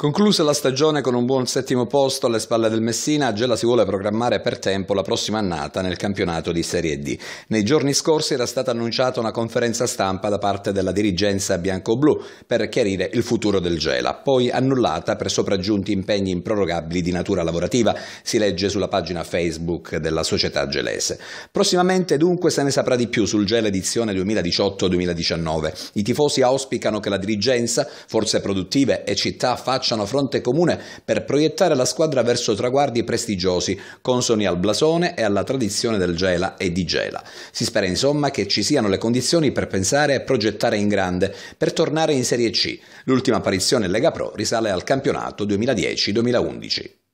Conclusa la stagione con un buon settimo posto alle spalle del Messina, Gela si vuole programmare per tempo la prossima annata nel campionato di Serie D. Nei giorni scorsi era stata annunciata una conferenza stampa da parte della dirigenza bianco-blu per chiarire il futuro del Gela, poi annullata per sopraggiunti impegni improrogabili di natura lavorativa, si legge sulla pagina Facebook della società gelese. Prossimamente dunque se ne saprà di più sul Gela edizione 2018-2019. I tifosi auspicano che la dirigenza, forze produttive e città facciano facciano fronte comune per proiettare la squadra verso traguardi prestigiosi, consoni al blasone e alla tradizione del Gela e di Gela. Si spera insomma che ci siano le condizioni per pensare e progettare in grande, per tornare in Serie C. L'ultima apparizione in Lega Pro risale al campionato 2010-2011.